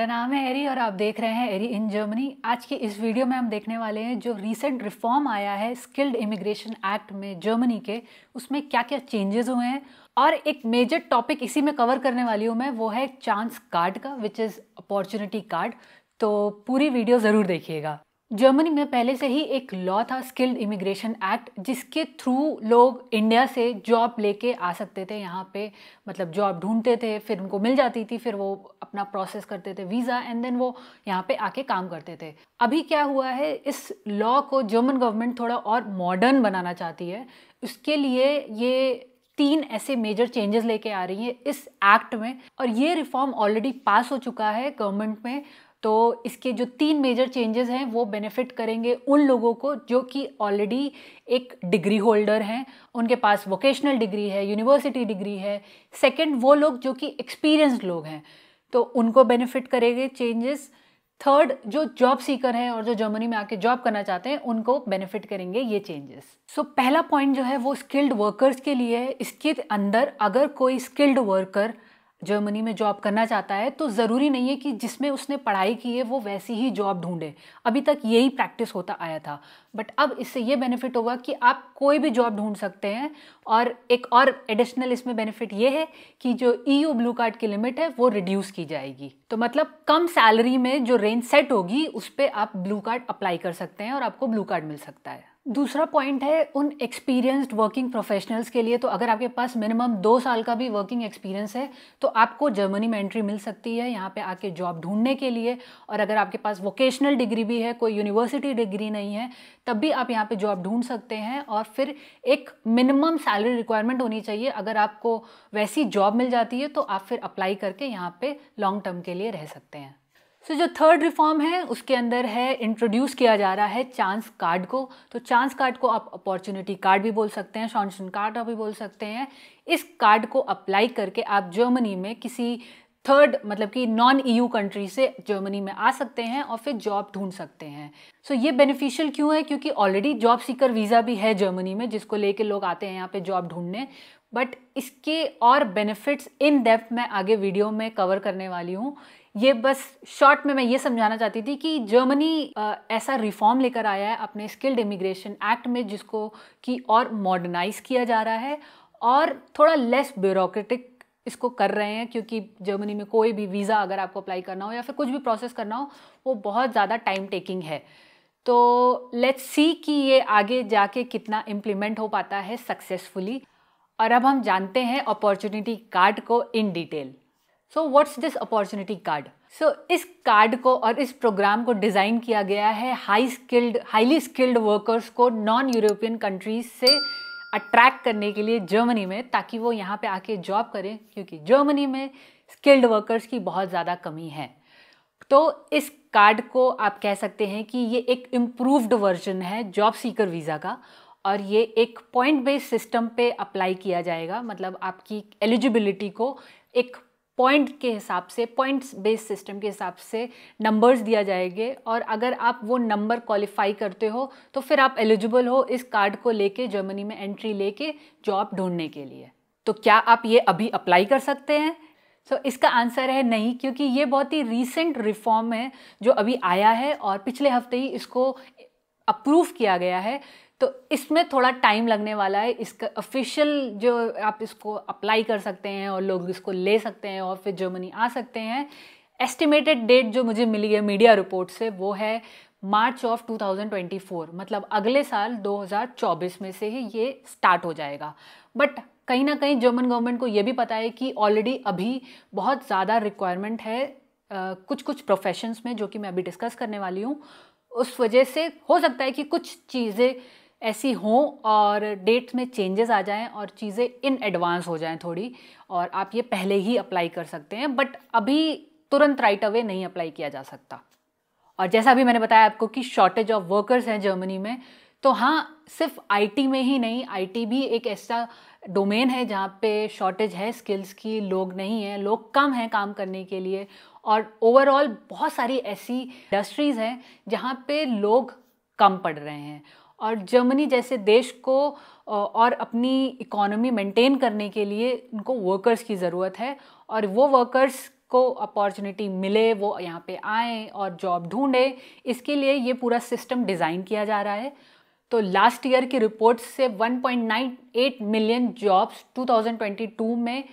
मेरा नाम है एरी और आप देख रहे हैं एरी इन जर्मनी आज की इस वीडियो में हम देखने वाले हैं जो रिसेंट रिफॉर्म आया है स्किल्ड इमिग्रेशन एक्ट में जर्मनी के उसमें क्या क्या चेंजेस हुए हैं और एक मेजर टॉपिक इसी में कवर करने वाली हूँ मैं वो है चांस कार्ड का विच इज़ अपॉर्चुनिटी कार्ड तो पूरी वीडियो ज़रूर देखिएगा जर्मनी में पहले से ही एक लॉ था स्किल्ड इमिग्रेशन एक्ट जिसके थ्रू लोग इंडिया से जॉब लेके आ सकते थे यहाँ पे मतलब जॉब ढूंढते थे फिर उनको मिल जाती थी फिर वो अपना प्रोसेस करते थे वीज़ा एंड देन वो यहाँ पे आके काम करते थे अभी क्या हुआ है इस लॉ को जर्मन गवर्नमेंट थोड़ा और मॉडर्न बनाना चाहती है उसके लिए ये तीन ऐसे मेजर चेंजेस लेके आ रही है इस एक्ट में और ये रिफॉर्म ऑलरेडी पास हो चुका है गवर्नमेंट में तो इसके जो तीन मेजर चेंजेस हैं वो बेनिफिट करेंगे उन लोगों को जो कि ऑलरेडी एक डिग्री होल्डर हैं उनके पास वोकेशनल डिग्री है यूनिवर्सिटी डिग्री है सेकंड वो लोग जो कि एक्सपीरियंसड लोग हैं तो उनको बेनिफिट करेंगे चेंजेस थर्ड जो जॉब सीकर हैं और जो जर्मनी में आके जॉब करना चाहते हैं उनको बेनिफिट करेंगे ये चेंजेस सो so, पहला पॉइंट जो है वो स्किल्ड वर्कर्स के लिए है इसके अंदर अगर कोई स्किल्ड वर्कर जर्मनी में जॉब करना चाहता है तो ज़रूरी नहीं है कि जिसमें उसने पढ़ाई की है वो वैसी ही जॉब ढूंढे अभी तक यही प्रैक्टिस होता आया था बट अब इससे ये बेनिफिट होगा कि आप कोई भी जॉब ढूंढ सकते हैं और एक और एडिशनल इसमें बेनिफिट ये है कि जो ईयू ब्लू कार्ड की लिमिट है वो रिड्यूस की जाएगी तो मतलब कम सैलरी में जो रेंज सेट होगी उस पर आप ब्लू कार्ड अप्लाई कर सकते हैं और आपको ब्लू कार्ड मिल सकता है दूसरा पॉइंट है उन एक्सपीरियंस्ड वर्किंग प्रोफेशनल्स के लिए तो अगर आपके पास मिनिमम दो साल का भी वर्किंग एक्सपीरियंस है तो आपको जर्मनी में एंट्री मिल सकती है यहाँ पे आके जॉब ढूंढने के लिए और अगर आपके पास वोकेशनल डिग्री भी है कोई यूनिवर्सिटी डिग्री नहीं है तब भी आप यहाँ पे जॉब ढूंढ सकते हैं और फिर एक मिनिमम सैलरी रिक्वायरमेंट होनी चाहिए अगर आपको वैसी जॉब मिल जाती है तो आप फिर अप्लाई करके यहाँ पर लॉन्ग टर्म के लिए रह सकते हैं सो so, जो थर्ड रिफॉर्म है उसके अंदर है इंट्रोड्यूस किया जा रहा है चांस कार्ड को तो चांस कार्ड को आप अपॉर्चुनिटी कार्ड भी बोल सकते हैं शॉन्सन कार्ड भी बोल सकते हैं इस कार्ड को अप्लाई करके आप जर्मनी में किसी थर्ड मतलब कि नॉन ईयू कंट्री से जर्मनी में आ सकते हैं और फिर जॉब ढूंढ सकते हैं सो so, ये बेनिफिशियल क्यों है क्योंकि ऑलरेडी जॉब सीकर वीज़ा भी है जर्मनी में जिसको लेके लोग आते हैं यहाँ पे जॉब ढूंढने बट इसके और बेनिफिट्स इन डेप्थ मैं आगे वीडियो में कवर करने वाली हूँ ये बस शॉर्ट में मैं ये समझाना चाहती थी कि जर्मनी ऐसा रिफॉर्म लेकर आया है अपने स्किल्ड इमिग्रेशन एक्ट में जिसको कि और मॉडर्नाइज किया जा रहा है और थोड़ा लेस ब्यूरोक्रेटिक इसको कर रहे हैं क्योंकि जर्मनी में कोई भी वीज़ा अगर आपको अप्लाई करना हो या फिर कुछ भी प्रोसेस करना हो वो बहुत ज़्यादा टाइम टेकिंग है तो लेट्स सी कि ये आगे जाके कितना इम्प्लीमेंट हो पाता है सक्सेसफुली और अब हम जानते हैं अपॉर्चुनिटी कार्ड को in detail so what's this opportunity card so इस कार्ड को और इस प्रोग्राम को डिज़ाइन किया गया है high skilled highly skilled workers को नॉन यूरोपियन कंट्रीज से अट्रैक्ट करने के लिए जर्मनी में ताकि वो यहाँ पे आके जॉब करें क्योंकि जर्मनी में स्किल्ड वर्कर्स की बहुत ज़्यादा कमी है तो इस कार्ड को आप कह सकते हैं कि ये एक इम्प्रूव्ड वर्जन है जॉब सीकर वीज़ा का और ये एक पॉइंट बेस्ड सिस्टम पे अप्लाई किया जाएगा मतलब आपकी एलिजिबिलिटी को एक पॉइंट के हिसाब से पॉइंट्स बेस्ड सिस्टम के हिसाब से नंबर्स दिया जाएंगे और अगर आप वो नंबर क्वालिफाई करते हो तो फिर आप एलिजिबल हो इस कार्ड को लेके जर्मनी में एंट्री लेके जॉब ढूंढने के लिए तो क्या आप ये अभी अप्लाई कर सकते हैं सो so, इसका आंसर है नहीं क्योंकि ये बहुत ही रीसेंट रिफॉर्म है जो अभी आया है और पिछले हफ्ते ही इसको अप्रूव किया गया है तो इसमें थोड़ा टाइम लगने वाला है इसका ऑफिशियल जो आप इसको अप्लाई कर सकते हैं और लोग इसको ले सकते हैं और फिर जर्मनी आ सकते हैं एस्टिमेटेड डेट जो मुझे मिली है मीडिया रिपोर्ट से वो है मार्च ऑफ 2024 मतलब अगले साल 2024 में से ही ये स्टार्ट हो जाएगा बट कहीं ना कहीं जर्मन गवर्नमेंट को ये भी पता है कि ऑलरेडी अभी बहुत ज़्यादा रिक्वायरमेंट है आ, कुछ कुछ प्रोफेशंस में जो कि मैं अभी डिस्कस करने वाली हूँ उस वजह से हो सकता है कि कुछ चीज़ें ऐसी हों और डेट में चेंजेस आ जाएं और चीज़ें इन एडवांस हो जाएं थोड़ी और आप ये पहले ही अप्लाई कर सकते हैं बट अभी तुरंत राइट अवे नहीं अप्लाई किया जा सकता और जैसा अभी मैंने बताया आपको कि शॉर्टेज ऑफ वर्कर्स हैं जर्मनी में तो हाँ सिर्फ आईटी में ही नहीं आईटी भी एक ऐसा डोमेन है जहाँ पे शॉर्टेज है स्किल्स की लोग नहीं हैं लोग कम हैं काम करने के लिए और ओवरऑल बहुत सारी ऐसी इंडस्ट्रीज़ हैं जहाँ पे लोग कम पड़ रहे हैं और जर्मनी जैसे देश को और अपनी इकोनॉमी मेंटेन करने के लिए उनको वर्कर्स की ज़रूरत है और वो वर्कर्स को अपॉर्चुनिटी मिले वो यहाँ पे आए और जॉब ढूंढे इसके लिए ये पूरा सिस्टम डिज़ाइन किया जा रहा है तो लास्ट ईयर की रिपोर्ट से 1.98 मिलियन जॉब्स 2022 में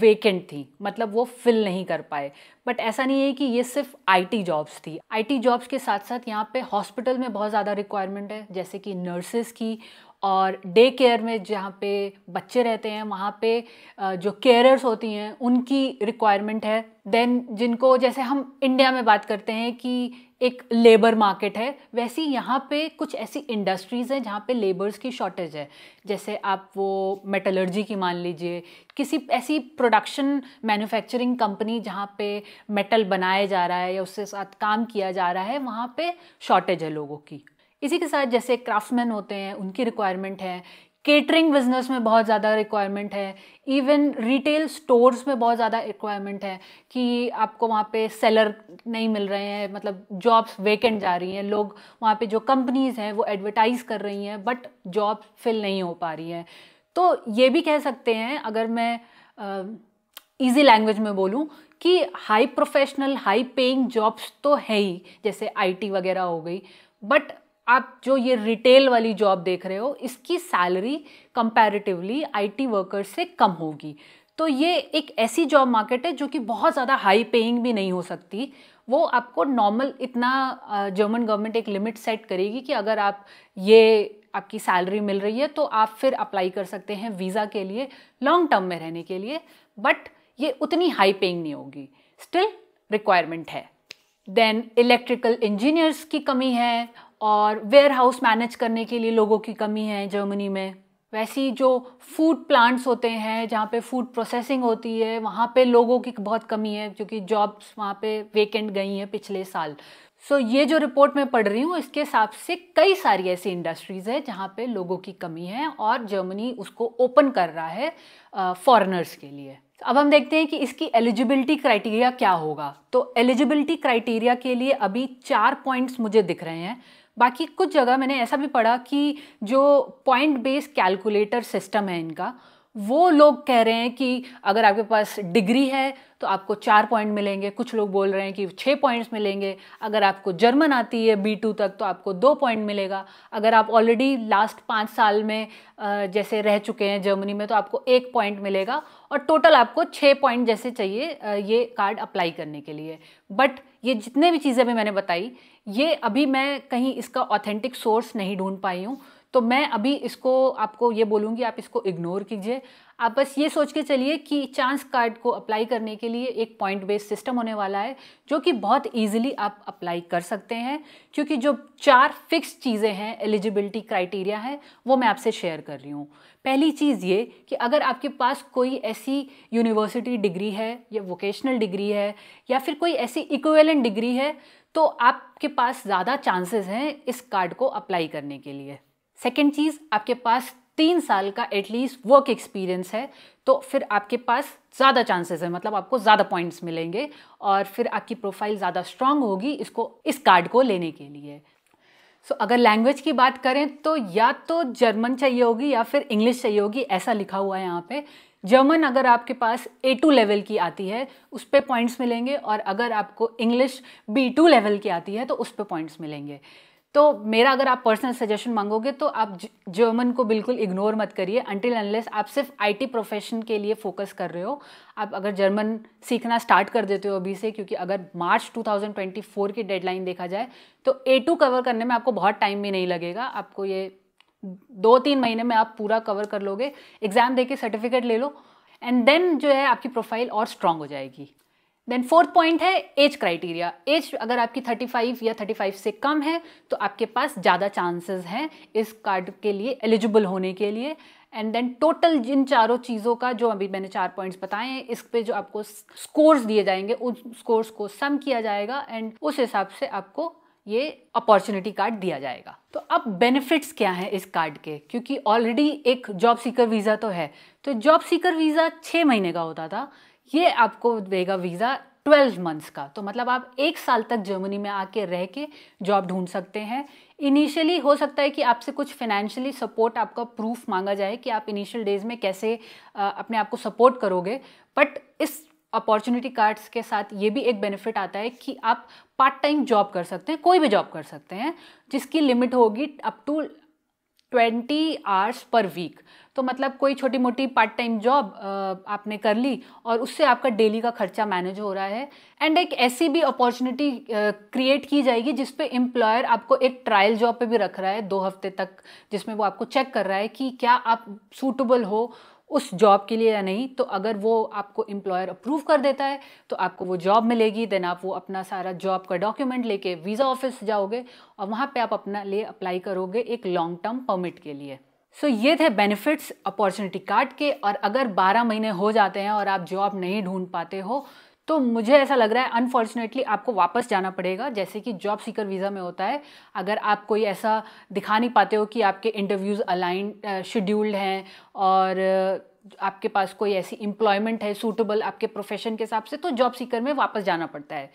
वेकेंट थी मतलब वो फिल नहीं कर पाए बट ऐसा नहीं है कि ये सिर्फ आईटी जॉब्स थी आईटी जॉब्स के साथ साथ यहाँ पे हॉस्पिटल में बहुत ज़्यादा रिक्वायरमेंट है जैसे कि नर्सेस की और डे केयर में जहाँ पे बच्चे रहते हैं वहाँ पे जो केयरर्स होती हैं उनकी रिक्वायरमेंट है देन जिनको जैसे हम इंडिया में बात करते हैं कि एक लेबर मार्केट है वैसी यहाँ पे कुछ ऐसी इंडस्ट्रीज़ हैं जहाँ पे लेबर्स की शॉर्टेज है जैसे आप वो मेटलर्जी की मान लीजिए किसी ऐसी प्रोडक्शन मैन्युफैक्चरिंग कंपनी जहाँ पे मेटल बनाया जा रहा है या उसके साथ काम किया जा रहा है वहाँ पे शॉर्टेज है लोगों की इसी के साथ जैसे क्राफ्टमैन होते हैं उनकी रिक्वायरमेंट है केटरिंग बिजनेस में बहुत ज़्यादा रिक्वायरमेंट है इवन रिटेल स्टोर्स में बहुत ज़्यादा रिक्वायरमेंट है कि आपको वहाँ पे सेलर नहीं मिल रहे हैं मतलब जॉब्स वेकेंट जा रही हैं लोग वहाँ पे जो कंपनीज़ हैं वो एडवर्टाइज़ कर रही हैं बट जॉब फिल नहीं हो पा रही है तो ये भी कह सकते हैं अगर मैं ईजी लैंग्वेज में बोलूँ कि high professional high paying jobs तो है ही जैसे आईटी वगैरह हो गई बट आप जो ये रिटेल वाली जॉब देख रहे हो इसकी सैलरी कंपैरेटिवली आईटी वर्कर्स से कम होगी तो ये एक ऐसी जॉब मार्केट है जो कि बहुत ज़्यादा हाई पेइंग भी नहीं हो सकती वो आपको नॉर्मल इतना जर्मन गवर्नमेंट एक लिमिट सेट करेगी कि अगर आप ये आपकी सैलरी मिल रही है तो आप फिर अप्लाई कर सकते हैं वीज़ा के लिए लॉन्ग टर्म में रहने के लिए बट ये उतनी हाई पेइंग नहीं होगी स्टिल रिक्वायरमेंट है देन इलेक्ट्रिकल इंजीनियर्स की कमी है और वेयर हाउस मैनेज करने के लिए लोगों की कमी है जर्मनी में वैसी जो फूड प्लांट्स होते हैं जहाँ पे फूड प्रोसेसिंग होती है वहाँ पे लोगों की बहुत कमी है क्योंकि जॉब्स वहाँ पे वेकेंट गई हैं पिछले साल सो so, ये जो रिपोर्ट मैं पढ़ रही हूँ इसके हिसाब से कई सारी ऐसी इंडस्ट्रीज़ है जहाँ पे लोगों की कमी है और जर्मनी उसको ओपन कर रहा है फॉरनर्स के लिए अब हम देखते हैं कि इसकी एलिजिबिलिटी क्राइटेरिया क्या होगा तो एलिजिबिलिटी क्राइटेरिया के लिए अभी चार पॉइंट्स मुझे दिख रहे हैं बाकी कुछ जगह मैंने ऐसा भी पढ़ा कि जो पॉइंट बेस्ड कैलकुलेटर सिस्टम है इनका वो लोग कह रहे हैं कि अगर आपके पास डिग्री है तो आपको चार पॉइंट मिलेंगे कुछ लोग बोल रहे हैं कि छः पॉइंट्स मिलेंगे अगर आपको जर्मन आती है बी टू तक तो आपको दो पॉइंट मिलेगा अगर आप ऑलरेडी लास्ट पाँच साल में जैसे रह चुके हैं जर्मनी में तो आपको एक पॉइंट मिलेगा और टोटल आपको छः पॉइंट जैसे चाहिए ये कार्ड अप्लाई करने के लिए बट ये जितने भी चीज़ें भी मैंने बताई ये अभी मैं कहीं इसका ऑथेंटिक सोर्स नहीं ढूंढ पाई हूँ तो मैं अभी इसको आपको ये बोलूँगी आप इसको इग्नोर कीजिए आप बस ये सोच के चलिए कि चांस कार्ड को अप्लाई करने के लिए एक पॉइंट बेस्ड सिस्टम होने वाला है जो कि बहुत ईजिली आप अप्लाई कर सकते हैं क्योंकि जो चार फिक्स चीज़ें हैं एलिजिबिलिटी क्राइटेरिया है वो मैं आपसे शेयर कर रही हूँ पहली चीज़ ये कि अगर आपके पास कोई ऐसी यूनिवर्सिटी डिग्री है या वोकेशनल डिग्री है या फिर कोई ऐसी इक्वेलेंट डिग्री है तो आपके पास ज़्यादा चांसेस हैं इस कार्ड को अप्लाई करने के लिए सेकेंड चीज़ आपके पास तीन साल का एटलीस्ट वर्क एक्सपीरियंस है तो फिर आपके पास ज़्यादा चांसेस है मतलब आपको ज़्यादा पॉइंट्स मिलेंगे और फिर आपकी प्रोफाइल ज़्यादा स्ट्रांग होगी इसको इस कार्ड को लेने के लिए सो so, अगर लैंग्वेज की बात करें तो या तो जर्मन चाहिए होगी या फिर इंग्लिश चाहिए होगी ऐसा लिखा हुआ है यहाँ पे जर्मन अगर आपके पास ए टू लेवल की आती है उस पर पॉइंट्स मिलेंगे और अगर आपको इंग्लिश बी टू लेवल की आती है तो उस पर पॉइंट्स मिलेंगे तो मेरा अगर आप पर्सनल सजेशन मांगोगे तो आप जर्मन को बिल्कुल इग्नोर मत करिए अनटिल अनलेस आप सिर्फ आईटी प्रोफेशन के लिए फोकस कर रहे हो आप अगर जर्मन सीखना स्टार्ट कर देते हो अभी से क्योंकि अगर मार्च 2024 की डेडलाइन देखा जाए तो ए टू कवर करने में आपको बहुत टाइम भी नहीं लगेगा आपको ये दो तीन महीने में आप पूरा कवर कर लोगे एग्ज़ाम दे के सर्टिफिकेट ले लो एंड देन जो है आपकी प्रोफाइल और स्ट्रांग हो जाएगी देन फोर्थ पॉइंट है एज क्राइटेरिया एज अगर आपकी 35 या 35 से कम है तो आपके पास ज़्यादा चांसेस हैं इस कार्ड के लिए एलिजिबल होने के लिए एंड देन टोटल जिन चारों चीज़ों का जो अभी मैंने चार पॉइंट्स बताए हैं इस पे जो आपको स्कोर्स दिए जाएंगे उन स्कोर्स को सम किया जाएगा एंड उस हिसाब से आपको ये अपॉर्चुनिटी कार्ड दिया जाएगा तो अब बेनिफिट्स क्या हैं इस कार्ड के क्योंकि ऑलरेडी एक जॉब सीकर वीज़ा तो है तो जॉब सीकर वीज़ा छः महीने का होता था ये आपको देगा वीज़ा ट्वेल्व मंथ्स का तो मतलब आप एक साल तक जर्मनी में आके रह के जॉब ढूंढ सकते हैं इनिशियली हो सकता है कि आपसे कुछ फाइनेंशियली सपोर्ट आपका प्रूफ मांगा जाए कि आप इनिशियल डेज में कैसे अपने आप को सपोर्ट करोगे बट इस अपॉर्चुनिटी कार्ड्स के साथ ये भी एक बेनिफिट आता है कि आप पार्ट टाइम जॉब कर सकते हैं कोई भी जॉब कर सकते हैं जिसकी लिमिट होगी up to twenty hours per week तो मतलब कोई छोटी मोटी पार्ट टाइम जॉब आपने कर ली और उससे आपका डेली का खर्चा मैनेज हो रहा है एंड एक ऐसी भी अपॉर्चुनिटी क्रिएट की जाएगी जिस पे एम्प्लॉयर आपको एक ट्रायल जॉब पे भी रख रहा है दो हफ्ते तक जिसमें वो आपको चेक कर रहा है कि क्या आप सूटेबल हो उस जॉब के लिए या नहीं तो अगर वो आपको एम्प्लॉयर अप्रूव कर देता है तो आपको वो जॉब मिलेगी देन आप वो अपना सारा जॉब का डॉक्यूमेंट लेके वीज़ा ऑफिस जाओगे और वहाँ पे आप अपना लिए अप्लाई करोगे एक लॉन्ग टर्म परमिट के लिए सो so, ये थे बेनिफिट्स अपॉर्चुनिटी कार्ड के और अगर 12 महीने हो जाते हैं और आप जॉब नहीं ढूंढ पाते हो तो मुझे ऐसा लग रहा है अनफॉर्चुनेटली आपको वापस जाना पड़ेगा जैसे कि जॉब सीकर वीज़ा में होता है अगर आप कोई ऐसा दिखा नहीं पाते हो कि आपके इंटरव्यूज़ अलाइन शेड्यूल्ड हैं और आपके पास कोई ऐसी एम्प्लॉयमेंट है सूटेबल आपके प्रोफेशन के हिसाब से तो जॉब सीकर में वापस जाना पड़ता है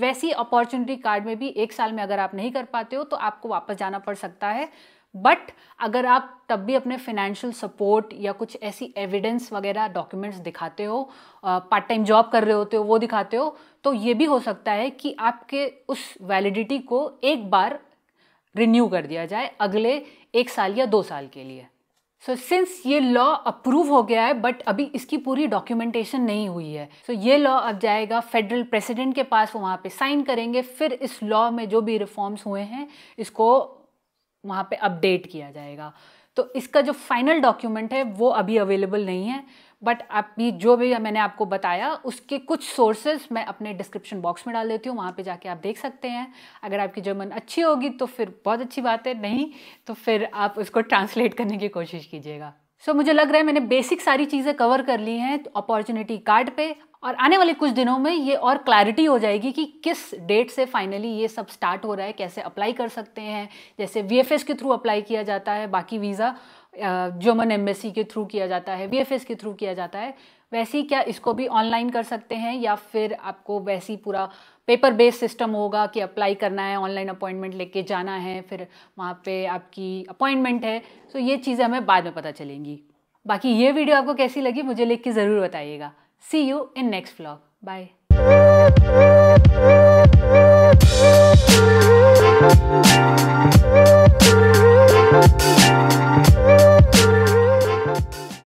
वैसी अपॉर्चुनिटी कार्ड में भी एक साल में अगर आप नहीं कर पाते हो तो आपको वापस जाना पड़ सकता है बट अगर आप तब भी अपने फिनेंशियल सपोर्ट या कुछ ऐसी एविडेंस वगैरह डॉक्यूमेंट्स दिखाते हो पार्ट टाइम जॉब कर रहे होते हो वो दिखाते हो तो ये भी हो सकता है कि आपके उस वैलिडिटी को एक बार रिन्यू कर दिया जाए अगले एक साल या दो साल के लिए सो so, सिंस ये लॉ अप्रूव हो गया है बट अभी इसकी पूरी डॉक्यूमेंटेशन नहीं हुई है सो so, ये लॉ अब जाएगा फेडरल प्रेसिडेंट के पास वहाँ पे साइन करेंगे फिर इस लॉ में जो भी रिफॉर्म्स हुए हैं इसको वहाँ पे अपडेट किया जाएगा तो इसका जो फाइनल डॉक्यूमेंट है वो अभी अवेलेबल नहीं है बट अभी जो भी मैंने आपको बताया उसके कुछ सोर्सेज मैं अपने डिस्क्रिप्शन बॉक्स में डाल देती हूँ वहाँ पे जाके आप देख सकते हैं अगर आपकी जर्मन अच्छी होगी तो फिर बहुत अच्छी बात है नहीं तो फिर आप उसको ट्रांसलेट करने की कोशिश कीजिएगा सो so, मुझे लग रहा है मैंने बेसिक सारी चीज़ें कवर कर ली हैं अपॉर्चुनिटी कार्ड पे और आने वाले कुछ दिनों में ये और क्लैरिटी हो जाएगी कि किस डेट से फाइनली ये सब स्टार्ट हो रहा है कैसे अप्लाई कर सकते हैं जैसे वी के थ्रू अप्लाई किया जाता है बाकी वीज़ा जर्मन एम्बेसी के थ्रू किया जाता है वी के थ्रू किया जाता है वैसे क्या इसको भी ऑनलाइन कर सकते हैं या फिर आपको वैसी पूरा पेपर बेस्ड सिस्टम होगा कि अप्लाई करना है ऑनलाइन अपॉइंटमेंट लेके जाना है फिर वहाँ पे आपकी अपॉइंटमेंट है तो ये चीज़ें हमें बाद में पता चलेंगी बाकी ये वीडियो आपको कैसी लगी मुझे लिख के ज़रूर बताइएगा See you in next vlog. Bye.